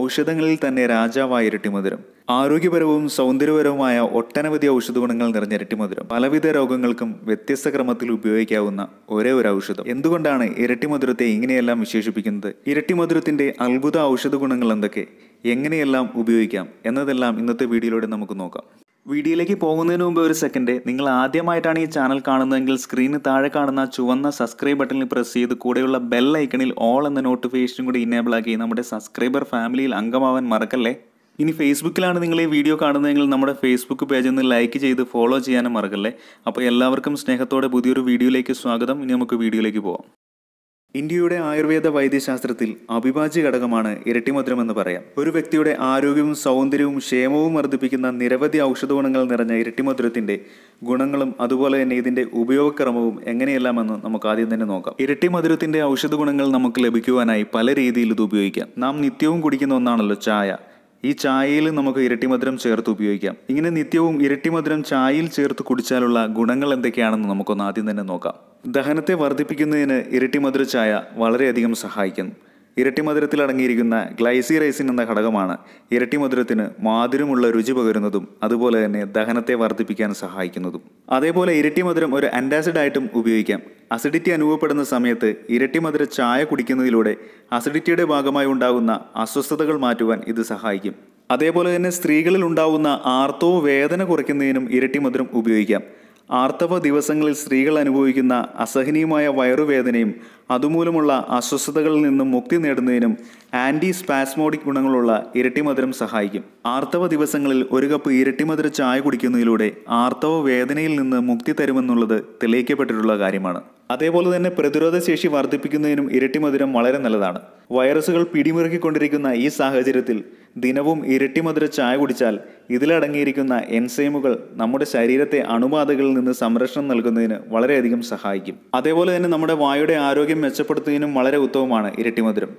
ഔഷധങ്ങളിൽ തന്നെ രാജാവായ ഇരട്ടിമധുരം ആരോഗ്യപരവും സൗന്ദര്യപരവുമായ ഒട്ടനവധി ഔഷധ ഗുണങ്ങൾ നിറഞ്ഞ ഇരട്ടിമധുരം പലവിധ രോഗങ്ങൾക്കും വ്യത്യസ്ത ക്രമത്തിൽ ഉപയോഗിക്കാവുന്ന ഒരേ ഒരു ഔഷധം എന്തുകൊണ്ടാണ് ഇരട്ടിമധുരത്തെ ഇങ്ങനെയെല്ലാം വിശേഷിപ്പിക്കുന്നത് ഇരട്ടിമധുരത്തിന്റെ അത്ഭുത ഔഷധ ഗുണങ്ങൾ എന്തൊക്കെ എങ്ങനെയെല്ലാം ഉപയോഗിക്കാം എന്നതെല്ലാം ഇന്നത്തെ വീഡിയോയിലൂടെ നമുക്ക് നോക്കാം വീഡിയോയിലേക്ക് പോകുന്നതിന് മുമ്പ് ഒരു സെക്കൻഡ് നിങ്ങൾ ആദ്യമായിട്ടാണ് ഈ ചാനൽ കാണുന്നതെങ്കിൽ സ്ക്രീനിന് താഴെ കാണുന്ന ചുവന്ന സബ്സ്ക്രൈബ് ബട്ടണിൽ പ്രസ് ചെയ്ത് കൂടെയുള്ള ബെൽ ഐക്കണിൽ ഓൾ എന്ന നോട്ടിഫിക്കേഷനും കൂടി ഇനേബിൾ ആക്കി നമ്മുടെ സബ്സ്ക്രൈബർ ഫാമിലിയിൽ അംഗമാവാൻ മറക്കല്ലേ ഇനി ഫേസ്ബുക്കിലാണ് നിങ്ങൾ ഈ വീഡിയോ കാണുന്നതെങ്കിൽ നമ്മുടെ ഫേസ്ബുക്ക് പേജ് ഒന്ന് ലൈക്ക് ചെയ്ത് ഫോളോ ചെയ്യാനും മറക്കല്ലേ അപ്പോൾ എല്ലാവർക്കും സ്നേഹത്തോടെ പുതിയൊരു വീഡിയോയിലേക്ക് സ്വാഗതം ഇനി നമുക്ക് വീഡിയോയിലേക്ക് പോകാം ഇന്ത്യയുടെ ആയുർവേദ വൈദ്യശാസ്ത്രത്തിൽ അവിഭാജ്യ ഘടകമാണ് ഇരട്ടിമധുരം എന്ന് പറയാം ഒരു വ്യക്തിയുടെ ആരോഗ്യവും സൗന്ദര്യവും ക്ഷേമവും വർദ്ധിപ്പിക്കുന്ന നിരവധി ഔഷധഗുണങ്ങൾ നിറഞ്ഞ ഇരട്ടിമധുരത്തിന്റെ ഗുണങ്ങളും അതുപോലെ തന്നെ ഇതിന്റെ ഉപയോഗക്രമവും എങ്ങനെയെല്ലാമെന്ന് നമുക്ക് ആദ്യം തന്നെ നോക്കാം ഇരട്ടിമധുരത്തിന്റെ ഔഷധ ഗുണങ്ങൾ നമുക്ക് ലഭിക്കുവാനായി പല രീതിയിൽ ഇത് ഉപയോഗിക്കാം നാം നിത്യവും കുടിക്കുന്ന ഒന്നാണല്ലോ ചായ ഈ ചായയിൽ നമുക്ക് ഇരട്ടിമധുരം ചേർത്ത് ഉപയോഗിക്കാം ഇങ്ങനെ നിത്യവും ഇരട്ടിമധുരം ചായയിൽ ചേർത്ത് കുടിച്ചാലുള്ള ഗുണങ്ങൾ എന്തൊക്കെയാണെന്ന് നമുക്കൊന്ന് ആദ്യം തന്നെ നോക്കാം ദഹനത്തെ വർദ്ധിപ്പിക്കുന്നതിന് ഇരട്ടി ചായ വളരെയധികം സഹായിക്കുന്നു ഇരട്ടി മധുരത്തിൽ അടങ്ങിയിരിക്കുന്ന ഗ്ലൈസിറൈസിൻ എന്ന ഘടകമാണ് ഇരട്ടി മധുരത്തിന് മാധുരമുള്ള രുചി പകരുന്നതും അതുപോലെ തന്നെ ദഹനത്തെ വർദ്ധിപ്പിക്കാൻ സഹായിക്കുന്നതും അതേപോലെ ഇരട്ടി മധുരം ഒരു ആൻറ്റാസിഡായിട്ടും ഉപയോഗിക്കാം അസിഡിറ്റി അനുഭവപ്പെടുന്ന സമയത്ത് ഇരട്ടി മധുര ചായ കുടിക്കുന്നതിലൂടെ അസിഡിറ്റിയുടെ ഭാഗമായി ഉണ്ടാകുന്ന അസ്വസ്ഥതകൾ മാറ്റുവാൻ ഇത് സഹായിക്കും അതേപോലെ തന്നെ സ്ത്രീകളിൽ ഉണ്ടാകുന്ന ആർത്തവ വേദന കുറയ്ക്കുന്നതിനും ഇരട്ടി മധുരം ഉപയോഗിക്കാം ആർത്തവ ദിവസങ്ങളിൽ സ്ത്രീകൾ അനുഭവിക്കുന്ന അസഹനീയമായ വയറുവേദനയും അതുമൂലമുള്ള അസ്വസ്ഥതകളിൽ നിന്നും മുക്തി നേടുന്നതിനും ആൻറ്റി സ്പാസ്മോഡിക് ഗുണങ്ങളുള്ള ഇരട്ടിമധുരം സഹായിക്കും ആർത്തവ ദിവസങ്ങളിൽ ഒരു കപ്പ് ഇരട്ടിമധുര ചായ കുടിക്കുന്നതിലൂടെ ആർത്തവ വേദനയിൽ നിന്ന് മുക്തി തരുമെന്നുള്ളത് തെളിയിക്കപ്പെട്ടിട്ടുള്ള കാര്യമാണ് അതേപോലെ തന്നെ പ്രതിരോധശേഷി വർദ്ധിപ്പിക്കുന്നതിനും ഇരട്ടി മധുരം വളരെ നല്ലതാണ് വൈറസുകൾ പിടിമുറുക്കിക്കൊണ്ടിരിക്കുന്ന ഈ സാഹചര്യത്തിൽ ദിനവും ഇരട്ടി മധുര ചായ കുടിച്ചാൽ ഇതിലടങ്ങിയിരിക്കുന്ന എൻസൈമുകൾ നമ്മുടെ ശരീരത്തെ അണുബാധകളിൽ നിന്ന് സംരക്ഷണം നൽകുന്നതിന് വളരെയധികം സഹായിക്കും അതേപോലെ തന്നെ നമ്മുടെ വായുടെ ആരോഗ്യം മെച്ചപ്പെടുത്തുന്നതിനും വളരെ ഉത്തമമാണ് ഇരട്ടി മധുരം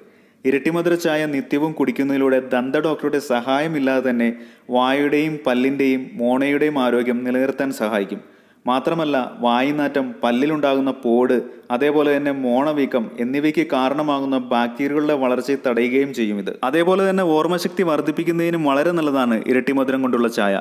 ഇരട്ടിമധുര ചായ നിത്യവും കുടിക്കുന്നതിലൂടെ ദന്ത ഡോക്ടറുടെ സഹായമില്ലാതെ തന്നെ വായുടെയും പല്ലിൻ്റെയും മോണയുടെയും ആരോഗ്യം നിലനിർത്താൻ സഹായിക്കും മാത്രമല്ല വായുനാറ്റം പല്ലിലുണ്ടാകുന്ന പോട് അതേപോലെ തന്നെ മോണവീക്കം എന്നിവയ്ക്ക് കാരണമാകുന്ന ബാക്ടീരിയകളുടെ വളർച്ചയെ തടയുകയും ചെയ്യും ഇത് അതേപോലെ തന്നെ ഓർമ്മശക്തി വർദ്ധിപ്പിക്കുന്നതിനും വളരെ നല്ലതാണ് ഇരട്ടിമധുരം കൊണ്ടുള്ള ചായ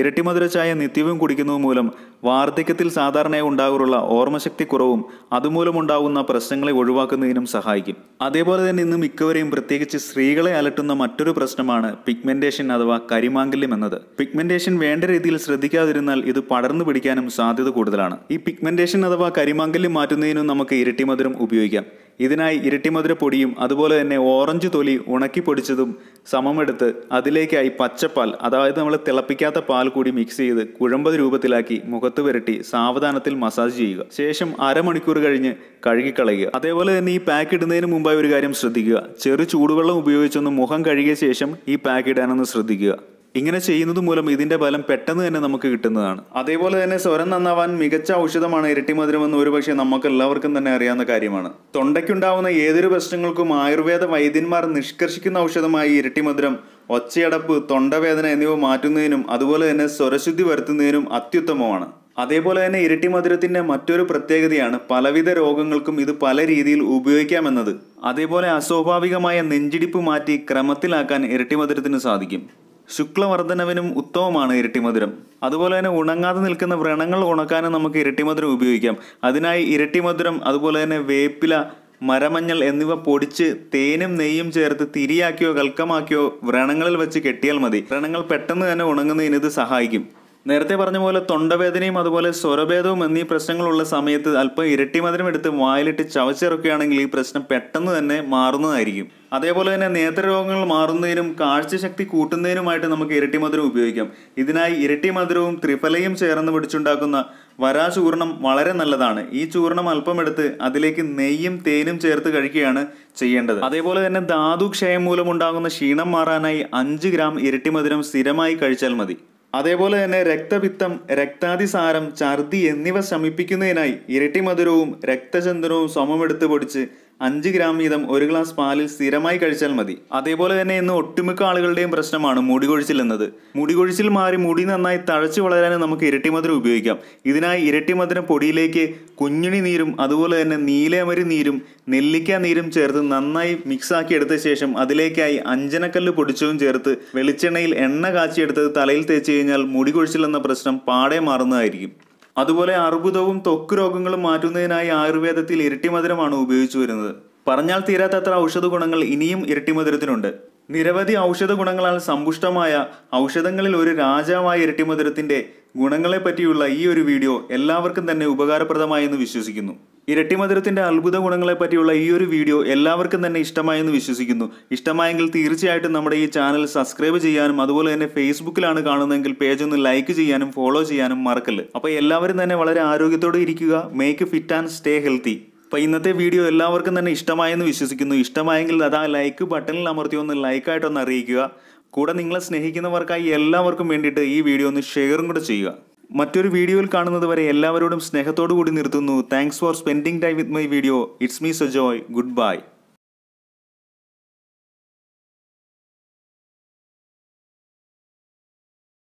ഇരട്ടിമധുര ചായ നിത്യവും കുടിക്കുന്നത് മൂലം വാർദ്ധക്യത്തിൽ സാധാരണയായി ഉണ്ടാകാറുള്ള ഓർമ്മശക്തി കുറവും അതുമൂലമുണ്ടാകുന്ന പ്രശ്നങ്ങളെ ഒഴിവാക്കുന്നതിനും സഹായിക്കും അതേപോലെ തന്നെ ഇന്ന് മിക്കവരെയും പ്രത്യേകിച്ച് സ്ത്രീകളെ അലട്ടുന്ന മറ്റൊരു പ്രശ്നമാണ് പിഗ്മെന്റേഷൻ അഥവാ കരിമാങ്കല്യം എന്നത് പിഗ്മെന്റേഷൻ വേണ്ട രീതിയിൽ ശ്രദ്ധിക്കാതിരുന്നാൽ ഇത് പടർന്നു പിടിക്കാനും സാധ്യത കൂടുതലാണ് ഈ പിഗ്മെന്റേഷൻ അഥവാ കരിമാങ്കല്യം മാറ്റുന്നതിനും നമുക്ക് ഇരട്ടിമധുരം ഉപയോഗിക്കാം ഇതിനായി ഇരട്ടിമധുര പൊടിയും അതുപോലെ തന്നെ ഓറഞ്ച് തൊലി ഉണക്കി പൊടിച്ചതും സമമെടുത്ത് അതിലേക്കായി പച്ചപ്പാൽ അതായത് നമ്മൾ തിളപ്പിക്കാത്ത പാൽ കൂടി മിക്സ് ചെയ്ത് കുഴമ്പത് രൂപത്തിലാക്കി മുഖത്ത് മുഖത്ത് വരട്ടി സാവധാനത്തിൽ മസാജ് ചെയ്യുക ശേഷം അരമണിക്കൂർ കഴിഞ്ഞ് കഴുകിക്കളയുക അതേപോലെ തന്നെ ഈ പാക്ക് ഇടുന്നതിന് മുമ്പായി ഒരു കാര്യം ശ്രദ്ധിക്കുക ചെറു ചൂടുവെള്ളം ഉപയോഗിച്ചൊന്ന് മുഖം കഴുകിയ ശേഷം ഈ പാക്ക് ഇടാനൊന്ന് ശ്രദ്ധിക്കുക ഇങ്ങനെ ചെയ്യുന്നത് മൂലം ഇതിന്റെ ഫലം പെട്ടെന്ന് തന്നെ നമുക്ക് കിട്ടുന്നതാണ് അതേപോലെ തന്നെ സ്വരം നന്നാവാൻ മികച്ച ഔഷധമാണ് ഇരട്ടിമധുരം എന്ന് ഒരുപക്ഷെ നമുക്ക് എല്ലാവർക്കും തന്നെ അറിയാവുന്ന കാര്യമാണ് തൊണ്ടയ്ക്കുണ്ടാവുന്ന ഏതൊരു പ്രശ്നങ്ങൾക്കും ആയുർവേദ വൈദ്യന്മാർ നിഷ്കർഷിക്കുന്ന ഔഷധമായി ഇരട്ടിമധുരം ഒച്ചയടപ്പ് തൊണ്ടവേദന എന്നിവ മാറ്റുന്നതിനും അതുപോലെ തന്നെ സ്വരശുദ്ധി വരുത്തുന്നതിനും അത്യുത്തമമാണ് അതേപോലെ തന്നെ ഇരട്ടി മധുരത്തിൻ്റെ മറ്റൊരു പ്രത്യേകതയാണ് പലവിധ രോഗങ്ങൾക്കും ഇത് പല രീതിയിൽ ഉപയോഗിക്കാമെന്നത് അതേപോലെ അസ്വാഭാവികമായ നെഞ്ചിടിപ്പ് മാറ്റി ക്രമത്തിലാക്കാൻ ഇരട്ടി മധുരത്തിന് സാധിക്കും ശുക്ലവർദ്ധനവിനും ഉത്തമമാണ് ഇരട്ടിമധുരം അതുപോലെ തന്നെ ഉണങ്ങാതെ നിൽക്കുന്ന വ്രണങ്ങൾ ഉണക്കാനും നമുക്ക് ഇരട്ടിമധുരം ഉപയോഗിക്കാം അതിനായി ഇരട്ടിമധുരം അതുപോലെ തന്നെ വേപ്പില മരമഞ്ഞൾ എന്നിവ പൊടിച്ച് തേനും നെയ്യും ചേർത്ത് തിരിയാക്കിയോ കൽക്കമാക്കിയോ വ്രണങ്ങളിൽ വെച്ച് കെട്ടിയാൽ മതി വ്രണങ്ങൾ പെട്ടെന്ന് തന്നെ ഉണങ്ങുന്നതിന് ഇത് സഹായിക്കും നേരത്തെ പറഞ്ഞ പോലെ തൊണ്ടവേദനയും അതുപോലെ സ്വരഭേദവും എന്നീ പ്രശ്നങ്ങളുള്ള സമയത്ത് അല്പം ഇരട്ടി മധുരം എടുത്ത് വായിലിട്ട് ചവച്ചിറക്കുകയാണെങ്കിൽ ഈ പ്രശ്നം പെട്ടെന്ന് തന്നെ മാറുന്നതായിരിക്കും അതേപോലെ തന്നെ നേത്രരോഗങ്ങൾ മാറുന്നതിനും കാഴ്ചശക്തി കൂട്ടുന്നതിനുമായിട്ട് നമുക്ക് ഇരട്ടി മധുരം ഉപയോഗിക്കാം ഇതിനായി ഇരട്ടി മധുരവും ത്രിഫലയും ചേർന്ന് പിടിച്ചുണ്ടാക്കുന്ന വരാ ചൂർണം വളരെ നല്ലതാണ് ഈ ചൂർണം എടുത്ത് അതിലേക്ക് നെയ്യും തേനും ചേർത്ത് കഴിക്കുകയാണ് ചെയ്യേണ്ടത് അതേപോലെ തന്നെ ധാതു ക്ഷയം മൂലമുണ്ടാകുന്ന ക്ഷീണം മാറാനായി അഞ്ച് ഗ്രാം ഇരട്ടി മധുരം സ്ഥിരമായി കഴിച്ചാൽ മതി അതേപോലെ തന്നെ രക്തപിത്തം രക്താതിസാരം ഛർദി എന്നിവ ശമിപ്പിക്കുന്നതിനായി ഇരട്ടി മധുരവും രക്തചന്ദനവും സമമെടുത്ത് പൊടിച്ച് അഞ്ച് ഗ്രാം വീതം ഒരു ഗ്ലാസ് പാലിൽ സ്ഥിരമായി കഴിച്ചാൽ മതി അതേപോലെ തന്നെ ഇന്ന് ഒട്ടുമിക്ക ആളുകളുടെയും പ്രശ്നമാണ് മുടി കൊഴിച്ചിൽ എന്നത് മുടി കൊഴിച്ചിൽ മാറി മുടി നന്നായി തഴച്ചു വളരാനും നമുക്ക് ഇരട്ടിമധുരം ഉപയോഗിക്കാം ഇതിനായി ഇരട്ടിമധുരം പൊടിയിലേക്ക് കുഞ്ഞുണി നീരും അതുപോലെ തന്നെ നീലയമരി നീരും നെല്ലിക്ക നീരും ചേർത്ത് നന്നായി മിക്സാക്കി എടുത്ത ശേഷം അതിലേക്കായി അഞ്ചനക്കല്ല് പൊടിച്ചതും ചേർത്ത് വെളിച്ചെണ്ണയിൽ എണ്ണ കാച്ചിയെടുത്തത് തലയിൽ തേച്ച് കഴിഞ്ഞാൽ മുടി കൊഴിച്ചിൽ എന്ന പ്രശ്നം പാടെ മാറുന്നതായിരിക്കും അതുപോലെ അർബുദവും ത്വക്ക് രോഗങ്ങളും മാറ്റുന്നതിനായി ആയുർവേദത്തിൽ ഇരട്ടിമധുരമാണ് ഉപയോഗിച്ചു വരുന്നത് പറഞ്ഞാൽ തീരാത്തത്ര ഔഷധ ഗുണങ്ങൾ ഇനിയും ഇരട്ടിമധുരത്തിനുണ്ട് നിരവധി ഔഷധ ഗുണങ്ങളാൽ സമ്പുഷ്ടമായ ഔഷധങ്ങളിൽ ഒരു രാജാവായ ഗുണങ്ങളെ ഗുണങ്ങളെപ്പറ്റിയുള്ള ഈ ഒരു വീഡിയോ എല്ലാവർക്കും തന്നെ ഉപകാരപ്രദമായെന്ന് വിശ്വസിക്കുന്നു ഇരട്ടിമധുരത്തിൻ്റെ അത്ഭുത ഗുണങ്ങളെപ്പറ്റിയുള്ള ഈ ഒരു വീഡിയോ എല്ലാവർക്കും തന്നെ ഇഷ്ടമായെന്ന് വിശ്വസിക്കുന്നു ഇഷ്ടമായെങ്കിൽ തീർച്ചയായിട്ടും നമ്മുടെ ഈ ചാനൽ സബ്സ്ക്രൈബ് ചെയ്യാനും അതുപോലെ തന്നെ ഫേസ്ബുക്കിലാണ് കാണുന്നതെങ്കിൽ പേജ് ഒന്ന് ലൈക്ക് ചെയ്യാനും ഫോളോ ചെയ്യാനും മറക്കല്ല് അപ്പോൾ എല്ലാവരും തന്നെ വളരെ ആരോഗ്യത്തോടെ ഇരിക്കുക make fit and stay healthy അപ്പോൾ ഇന്നത്തെ വീഡിയോ എല്ലാവർക്കും തന്നെ ഇഷ്ടമായെന്ന് വിശ്വസിക്കുന്നു ഇഷ്ടമായെങ്കിൽ അത് ആ ലൈക്ക് ബട്ടണിൽ അമർത്തി ഒന്ന് ലൈക്കായിട്ടൊന്ന് അറിയിക്കുക കൂടെ നിങ്ങളെ സ്നേഹിക്കുന്നവർക്കായി എല്ലാവർക്കും വേണ്ടിയിട്ട് ഈ വീഡിയോ ഒന്ന് ഷെയറും കൂടെ ചെയ്യുക മറ്റൊരു വീഡിയോയിൽ കാണുന്നത് വരെ എല്ലാവരോടും സ്നേഹത്തോടു കൂടി നിർത്തുന്നു thanks for spending time with my video it's me Sajoy good bye